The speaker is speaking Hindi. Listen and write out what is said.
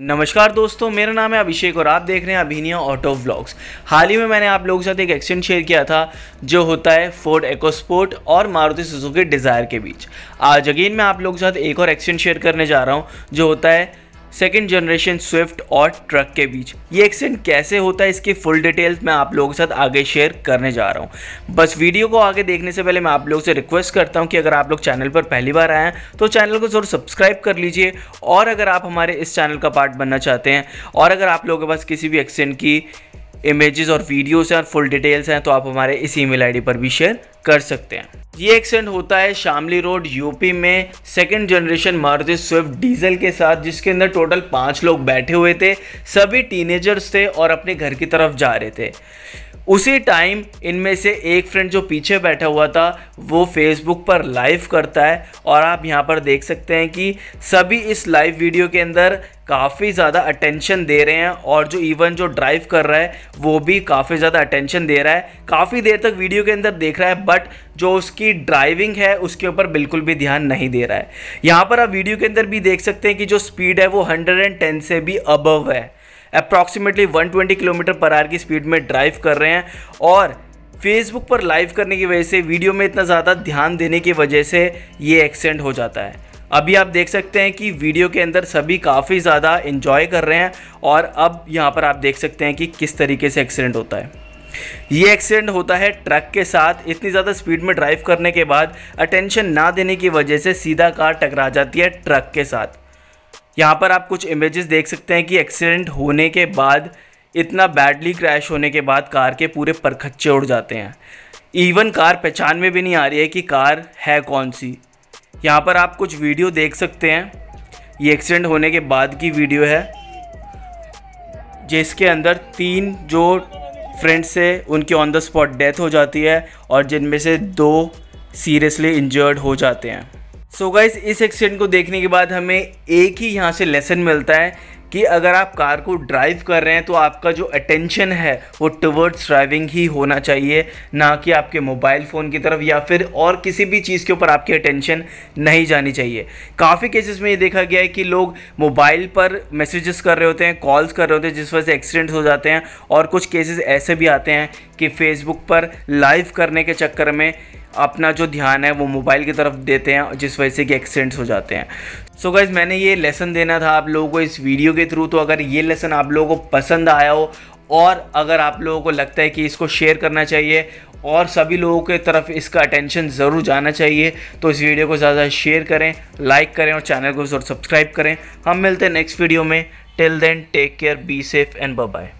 नमस्कार दोस्तों मेरा नाम है अभिषेक और आप देख रहे हैं अभिनिया ऑटो व्लॉग्स हाल ही में मैंने आप लोगों के साथ एक एक्सचेंज शेयर किया था जो होता है फोर्ड एकोस्पोर्ट और मारुति सुजुकी डिज़ायर के बीच आज अगेन मैं आप लोगों के साथ एक और एक्सचेंज शेयर करने जा रहा हूँ जो होता है सेकेंड जनरेशन स्विफ्ट और ट्रक के बीच ये एक्सीडेंट कैसे होता है इसकी फुल डिटेल्स मैं आप लोगों के साथ आगे शेयर करने जा रहा हूँ बस वीडियो को आगे देखने से पहले मैं आप लोगों से रिक्वेस्ट करता हूँ कि अगर आप लोग चैनल पर पहली बार आए हैं तो चैनल को ज़रूर सब्सक्राइब कर लीजिए और अगर आप हमारे इस चैनल का पार्ट बनना चाहते हैं और अगर आप लोगों के पास किसी भी एक्सीडेंट की इमेजेस और वीडियोस हैं और फुल डिटेल्स हैं तो आप हमारे इस ईमेल आईडी पर भी शेयर कर सकते हैं ये एक्सीडेंट होता है शामली रोड यूपी में second generation Maruti Swift diesel के साथ जिसके अंदर टोटल पाँच लोग बैठे हुए थे सभी टीनेजर्स थे और अपने घर की तरफ जा रहे थे उसी टाइम इनमें से एक फ्रेंड जो पीछे बैठा हुआ था वो फेसबुक पर लाइव करता है और आप यहाँ पर देख सकते हैं कि सभी इस लाइव वीडियो के अंदर काफ़ी ज़्यादा अटेंशन दे रहे हैं और जो इवन जो ड्राइव कर रहा है वो भी काफ़ी ज़्यादा अटेंशन दे रहा है काफ़ी देर तक वीडियो के अंदर देख रहा है बट जो उसकी ड्राइविंग है उसके ऊपर बिल्कुल भी ध्यान नहीं दे रहा है यहाँ पर आप वीडियो के अंदर भी देख सकते हैं कि जो स्पीड है वो 110 से भी अबव है अप्रॉक्सीमेटली 120 किलोमीटर पर आर की स्पीड में ड्राइव कर रहे हैं और फेसबुक पर लाइव करने की वजह से वीडियो में इतना ज़्यादा ध्यान देने की वजह से ये एक्सीडेंट हो जाता है अभी आप देख सकते हैं कि वीडियो के अंदर सभी काफ़ी ज़्यादा इन्जॉय कर रहे हैं और अब यहाँ पर आप देख सकते हैं कि किस तरीके से एक्सीडेंट होता है ये एक्सीडेंट होता है ट्रक के साथ इतनी ज़्यादा स्पीड में ड्राइव करने के बाद अटेंशन ना देने की वजह से सीधा कार टकरा जाती है ट्रक के साथ यहाँ पर आप कुछ इमेजेस देख सकते हैं कि एक्सीडेंट होने के बाद इतना बैडली क्रैश होने के बाद कार के पूरे परखच्चे उड़ जाते हैं इवन कार पहचान में भी नहीं आ रही है कि कार है कौन सी यहाँ पर आप कुछ वीडियो देख सकते हैं ये एक्सीडेंट होने के बाद की वीडियो है जिसके अंदर तीन जो फ्रेंड्स है उनकी ऑन द स्पॉट डेथ हो जाती है और जिनमें से दो सीरियसली इंजर्ड हो जाते हैं सो so गाइस इस एक्सीडेंट को देखने के बाद हमें एक ही यहाँ से लेसन मिलता है कि अगर आप कार को ड्राइव कर रहे हैं तो आपका जो अटेंशन है वो टवर्ड्स ड्राइविंग ही होना चाहिए ना कि आपके मोबाइल फ़ोन की तरफ या फिर और किसी भी चीज़ के ऊपर आपकी अटेंशन नहीं जानी चाहिए काफ़ी केसेस में ये देखा गया है कि लोग मोबाइल पर मैसेजेस कर रहे होते हैं कॉल्स कर रहे होते हैं जिस वजह से एक्सीडेंट्स हो जाते हैं और कुछ केसेस ऐसे भी आते हैं कि फेसबुक पर लाइव करने के चक्कर में अपना जो ध्यान है वो मोबाइल की तरफ देते हैं जिस वजह से कि एक्सीडेंट्स हो जाते हैं सो so गाइज़ मैंने ये लेसन देना था आप लोगों को इस वीडियो के थ्रू तो अगर ये लेसन आप लोगों को पसंद आया हो और अगर आप लोगों को लगता है कि इसको शेयर करना चाहिए और सभी लोगों के तरफ इसका अटेंशन ज़रूर जाना चाहिए तो इस वीडियो को ज़्यादा शेयर करें लाइक करें और चैनल को ज़रूर सब्सक्राइब करें हम मिलते हैं नेक्स्ट वीडियो में till then take care be safe and bye